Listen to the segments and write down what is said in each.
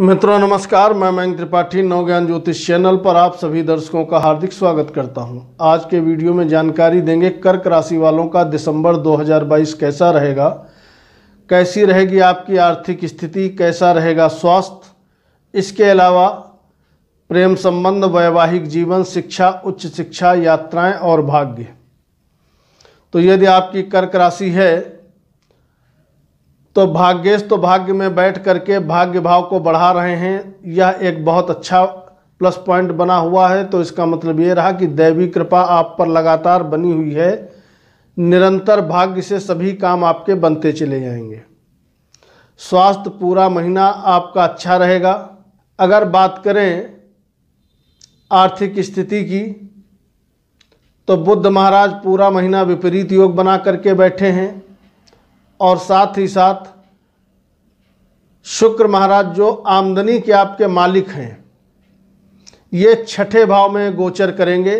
मित्रों नमस्कार मैं मयंक त्रिपाठी नवज्ञान ज्योतिष चैनल पर आप सभी दर्शकों का हार्दिक स्वागत करता हूं। आज के वीडियो में जानकारी देंगे कर्क राशि वालों का दिसंबर 2022 कैसा रहेगा कैसी रहेगी आपकी आर्थिक स्थिति कैसा रहेगा स्वास्थ्य इसके अलावा प्रेम संबंध वैवाहिक जीवन शिक्षा उच्च शिक्षा यात्राएँ और भाग्य तो यदि आपकी कर्क राशि है तो भाग्येश तो भाग्य में बैठ करके भाग्य भाव को बढ़ा रहे हैं यह एक बहुत अच्छा प्लस पॉइंट बना हुआ है तो इसका मतलब ये रहा कि दैवी कृपा आप पर लगातार बनी हुई है निरंतर भाग्य से सभी काम आपके बनते चले जाएंगे स्वास्थ्य पूरा महीना आपका अच्छा रहेगा अगर बात करें आर्थिक स्थिति की तो बुद्ध महाराज पूरा महीना विपरीत योग बना करके बैठे हैं और साथ ही साथ शुक्र महाराज जो आमदनी के आपके मालिक हैं ये छठे भाव में गोचर करेंगे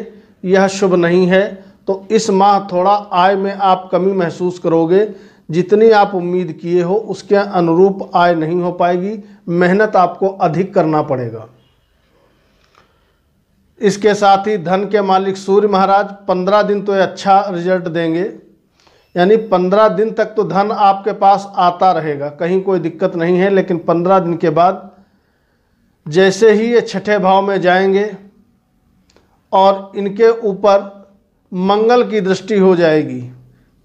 यह शुभ नहीं है तो इस माह थोड़ा आय में आप कमी महसूस करोगे जितनी आप उम्मीद किए हो उसके अनुरूप आय नहीं हो पाएगी मेहनत आपको अधिक करना पड़ेगा इसके साथ ही धन के मालिक सूर्य महाराज पंद्रह दिन तो ये अच्छा रिजल्ट देंगे यानी पंद्रह दिन तक तो धन आपके पास आता रहेगा कहीं कोई दिक्कत नहीं है लेकिन पंद्रह दिन के बाद जैसे ही ये छठे भाव में जाएंगे और इनके ऊपर मंगल की दृष्टि हो जाएगी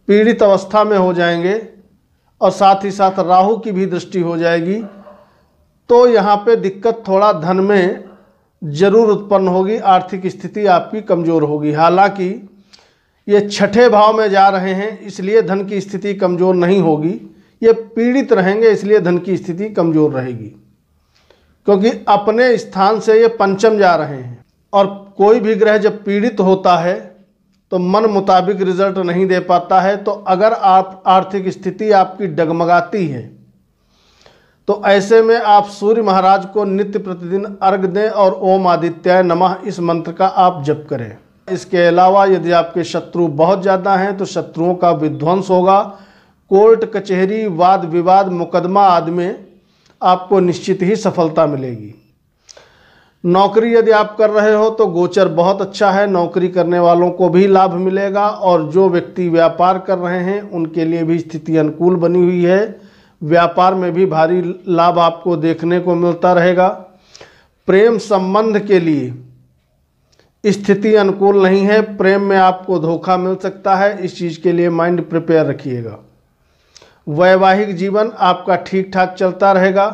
पीड़ित अवस्था में हो जाएंगे और साथ ही साथ राहु की भी दृष्टि हो जाएगी तो यहाँ पे दिक्कत थोड़ा धन में ज़रूर उत्पन्न होगी आर्थिक स्थिति आपकी कमज़ोर होगी हालांकि ये छठे भाव में जा रहे हैं इसलिए धन की स्थिति कमज़ोर नहीं होगी ये पीड़ित रहेंगे इसलिए धन की स्थिति कमज़ोर रहेगी क्योंकि अपने स्थान से ये पंचम जा रहे हैं और कोई भी ग्रह जब पीड़ित होता है तो मन मुताबिक रिजल्ट नहीं दे पाता है तो अगर आप आर्थिक स्थिति आपकी डगमगाती है तो ऐसे में आप सूर्य महाराज को नित्य प्रतिदिन अर्घ दें और ओम आदित्य नमः इस मंत्र का आप जप करें इसके अलावा यदि आपके शत्रु बहुत ज़्यादा हैं तो शत्रुओं का विध्वंस होगा कोर्ट कचहरी वाद विवाद मुकदमा आदि में आपको निश्चित ही सफलता मिलेगी नौकरी यदि आप कर रहे हो तो गोचर बहुत अच्छा है नौकरी करने वालों को भी लाभ मिलेगा और जो व्यक्ति व्यापार कर रहे हैं उनके लिए भी स्थिति अनुकूल बनी हुई है व्यापार में भी भारी लाभ आपको देखने को मिलता रहेगा प्रेम संबंध के लिए स्थिति अनुकूल नहीं है प्रेम में आपको धोखा मिल सकता है इस चीज़ के लिए माइंड प्रिपेयर रखिएगा वैवाहिक जीवन आपका ठीक ठाक चलता रहेगा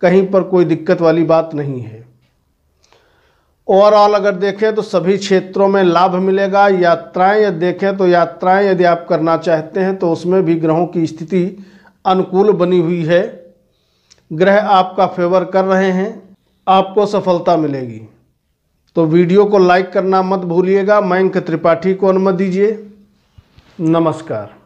कहीं पर कोई दिक्कत वाली बात नहीं है ओवरऑल अगर देखें तो सभी क्षेत्रों में लाभ मिलेगा यात्राएं यदि देखें तो यात्राएं यदि आप करना चाहते हैं तो उसमें भी ग्रहों की स्थिति अनुकूल बनी हुई है ग्रह आपका फेवर कर रहे हैं आपको सफलता मिलेगी तो वीडियो को लाइक करना मत भूलिएगा मयंक त्रिपाठी को अनुमति दीजिए नमस्कार